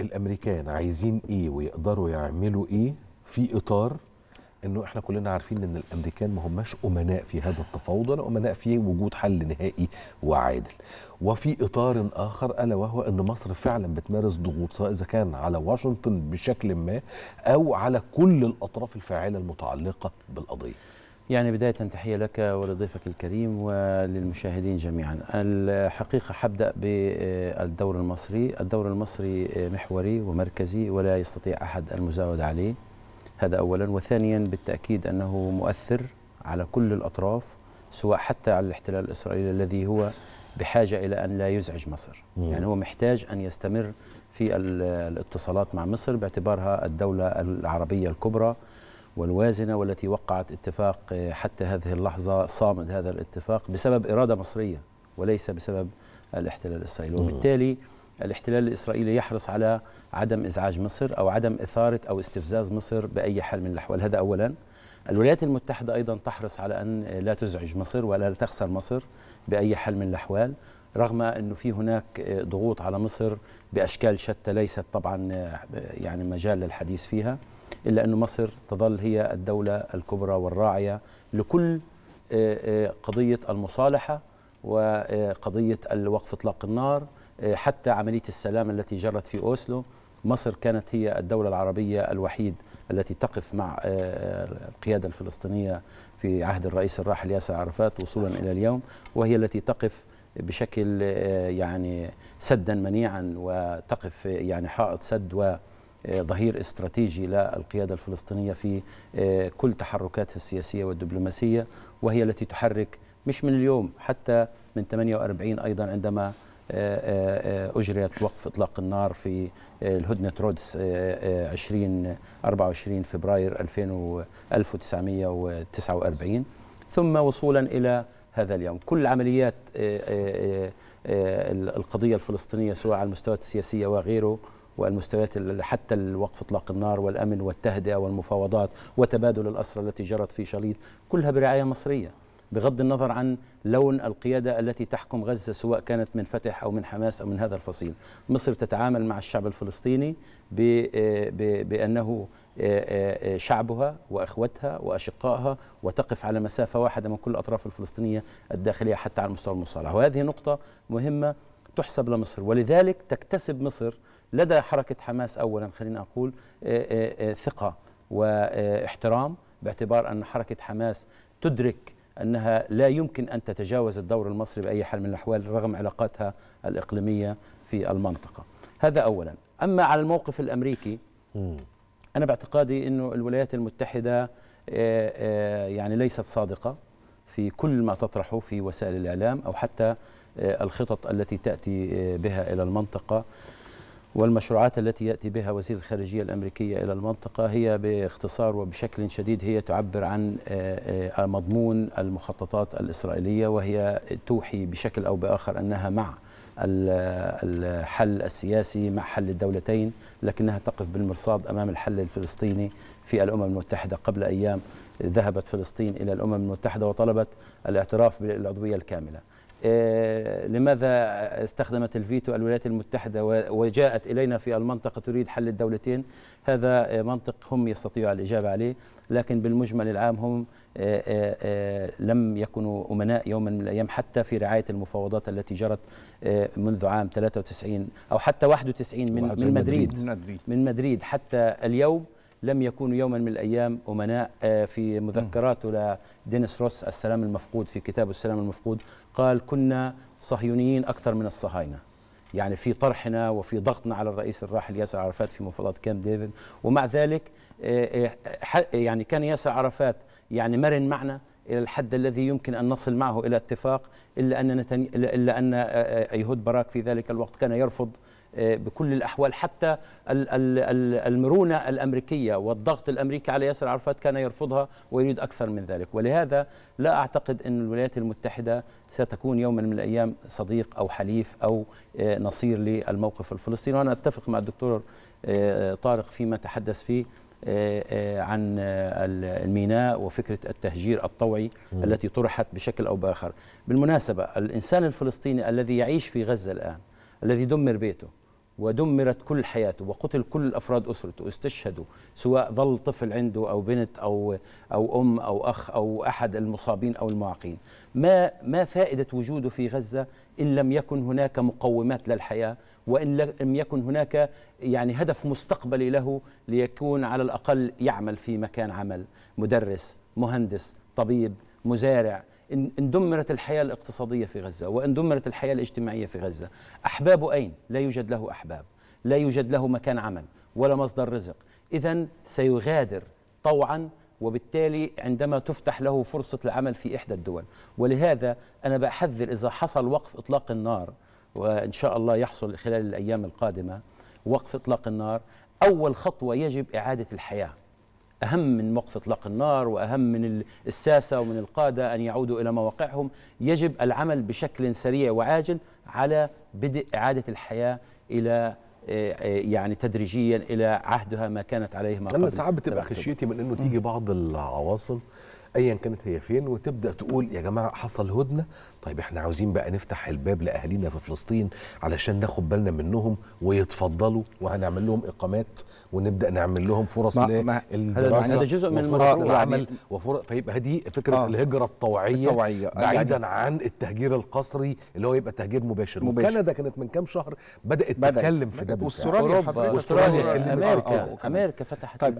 الامريكان عايزين ايه ويقدروا يعملوا ايه في اطار انه احنا كلنا عارفين ان الامريكان ما هماش امناء في هذا التفاوض ولا امناء في وجود حل نهائي وعادل وفي اطار اخر الا وهو ان مصر فعلا بتمارس ضغوط سواء اذا كان على واشنطن بشكل ما او على كل الاطراف الفاعله المتعلقه بالقضيه يعني بداية تحية لك ولضيفك الكريم وللمشاهدين جميعا الحقيقة حبدأ بالدور المصري الدور المصري محوري ومركزي ولا يستطيع أحد المزاود عليه هذا أولا وثانيا بالتأكيد أنه مؤثر على كل الأطراف سواء حتى على الاحتلال الإسرائيلي الذي هو بحاجة إلى أن لا يزعج مصر مم. يعني هو محتاج أن يستمر في الاتصالات مع مصر باعتبارها الدولة العربية الكبرى والوازنة والتي وقعت اتفاق آه، حتى هذه اللحظة صامد هذا الاتفاق بسبب إرادة مصرية وليس بسبب الاحتلال الإسرائيلي وبالتالي الاحتلال الإسرائيلي يحرص على عدم إزعاج مصر أو عدم إثارة أو استفزاز مصر بأي حال من الأحوال هذا أولا الولايات المتحدة أيضا تحرص على أن لا تزعج مصر ولا تخسر مصر بأي حال من الأحوال رغم أنه في هناك آه، ضغوط على مصر بأشكال شتى ليست طبعا آه، يعني مجال للحديث فيها إلا أن مصر تظل هي الدولة الكبرى والراعية لكل آه، آه، قضية المصالحة وقضية آه، الوقف إطلاق النار حتى عملية السلام التي جرت في أوسلو مصر كانت هي الدولة العربية الوحيد التي تقف مع القيادة الفلسطينية في عهد الرئيس الراحل ياسر عرفات وصولا إلى اليوم وهي التي تقف بشكل يعني سدا منيعا وتقف يعني حائط سد و آه، ظهير استراتيجي للقيادة الفلسطينية في آه، كل تحركاتها السياسية والدبلوماسية وهي التي تحرك مش من اليوم حتى من 48 أيضا عندما آه، أجريت وقف إطلاق النار في الهدنة رودس 20 24 فبراير 1949 ثم وصولا إلى هذا اليوم كل عمليات القضية الفلسطينية سواء على المستوى السياسية وغيره والمستويات حتى وقف اطلاق النار والامن والتهدئه والمفاوضات وتبادل الاسرى التي جرت في شليط كلها برعايه مصريه بغض النظر عن لون القيادة التي تحكم غزة سواء كانت من فتح أو من حماس أو من هذا الفصيل مصر تتعامل مع الشعب الفلسطيني آه، بأنه آه، آه، شعبها وأخوتها وأشقائها وتقف على مسافة واحدة من كل الأطراف الفلسطينية الداخلية حتى على مستوى المصالحة وهذه نقطة مهمة تحسب لمصر ولذلك تكتسب مصر لدى حركة حماس أولا خلينا أقول آه، آه، آه، ثقة واحترام باعتبار أن حركة حماس تدرك أنها لا يمكن أن تتجاوز الدور المصري بأي حال من الأحوال رغم علاقاتها الإقليمية في المنطقة هذا أولا أما على الموقف الأمريكي أنا باعتقادي أنه الولايات المتحدة يعني ليست صادقة في كل ما تطرحه في وسائل الإعلام أو حتى الخطط التي تأتي بها إلى المنطقة والمشروعات التي يأتي بها وزير الخارجية الأمريكية إلى المنطقة هي باختصار وبشكل شديد هي تعبر عن آه، آه، مضمون المخططات الإسرائيلية وهي توحي بشكل أو بآخر أنها مع الحل السياسي مع حل الدولتين لكنها تقف بالمرصاد أمام الحل الفلسطيني في الأمم المتحدة قبل أيام ذهبت فلسطين إلى الأمم المتحدة وطلبت الاعتراف بالعضوية الكاملة آه، لماذا استخدمت الفيتو الولايات المتحدة وجاءت إلينا في المنطقة تريد حل الدولتين هذا آه، منطق هم يستطيعوا الإجابة عليه لكن بالمجمل العام هم آه، لم يكونوا أمناء يوما من الأيام حتى في رعاية المفاوضات التي جرت منذ عام 93 أو حتى 91 من, من مدريد من مدريد حتى اليوم لم يكونوا يوما من الايام امناء آه، في مذكراته لدينيس روس السلام المفقود في كتابه السلام المفقود قال كنا صهيونيين اكثر من الصهاينه يعني في طرحنا وفي ضغطنا على الرئيس الراحل ياسر عرفات في مفاوضات كام ديفيد ومع ذلك آه، آه، يعني كان ياسر عرفات يعني مرن معنا الى الحد الذي يمكن ان نصل معه الى اتفاق الا ان نتني... الا ان ايهود باراك في ذلك الوقت كان يرفض آه، بكل الأحوال حتى المرونة الأمريكية والضغط الأمريكي على ياسر عرفات كان يرفضها ويريد أكثر من ذلك ولهذا لا أعتقد أن الولايات المتحدة ستكون يوما من الأيام صديق أو حليف أو آه، نصير للموقف الفلسطيني وأنا أتفق مع الدكتور آه، طارق فيما تحدث فيه عن الميناء وفكرة التهجير الطوعي م. التي طرحت بشكل أو بآخر بالمناسبة الإنسان الفلسطيني الذي يعيش في غزة الآن الذي دمر بيته ودمرت كل حياته وقتل كل افراد اسرته استشهدوا سواء ظل طفل عنده او بنت او او ام او اخ او احد المصابين او المعاقين ما ما فائده وجوده في غزه ان لم يكن هناك مقومات للحياه وان لم يكن هناك يعني هدف مستقبلي له ليكون على الاقل يعمل في مكان عمل مدرس مهندس طبيب مزارع ان اندمرت الحياة الاقتصادية في غزة واندمرت الحياة الاجتماعية في غزة أحبابه أين؟ لا يوجد له أحباب لا يوجد له مكان عمل ولا مصدر رزق إذا سيغادر طوعا وبالتالي عندما تفتح له فرصة العمل في إحدى الدول ولهذا أنا بحذر إذا حصل وقف إطلاق النار وإن شاء الله يحصل خلال الأيام القادمة وقف إطلاق النار أول خطوة يجب إعادة الحياة أهم من وقف إطلاق النار وأهم من الساسة ومن القادة أن يعودوا إلى مواقعهم يجب العمل بشكل سريع وعاجل على بدء إعادة الحياة إلى آه، آه، يعني تدريجيا الى عهدها ما كانت عليه ما قبل ساعات بتبقى خشيتي من انه تيجي بعض العواصل ايا كانت هي فين وتبدا تقول يا جماعه حصل هدنه طيب احنا عاوزين بقى نفتح الباب لاهالينا في فلسطين علشان ناخد بالنا منهم ويتفضلوا وهنعمل لهم اقامات ونبدا نعمل لهم فرص للدراسه هذا جزء من العمل يعني. وفرص فيبقى دي فكره آه. الهجره الطوعيه, الطوعية. أيوة. بعيدا يعني عن التهجير القسري اللي هو يبقى تهجير مباشر, مباشر. وكندا كانت من كام شهر بدات, بدأت. تتكلم في ده استراليا استراليا آه، آه، امريكا امريكا فتحت طيب.